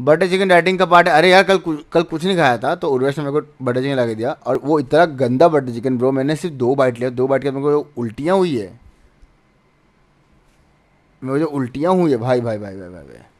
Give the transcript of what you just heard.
Butter chicken dieting का part है अरे यार कल कल कुछ नहीं खाया था तो उर्वेश ने मेरे को बटर चिकन ला के दिया और वो इतना गंदा बटर चिकन ब्रो मैंने सिर्फ दो बाइट लिया दो बाइट के मेरे को जो उल्टियाँ हुई है मेरे को जो उल्टियाँ हुई है भाई भाई भाई भाई भाई, भाई, भाई।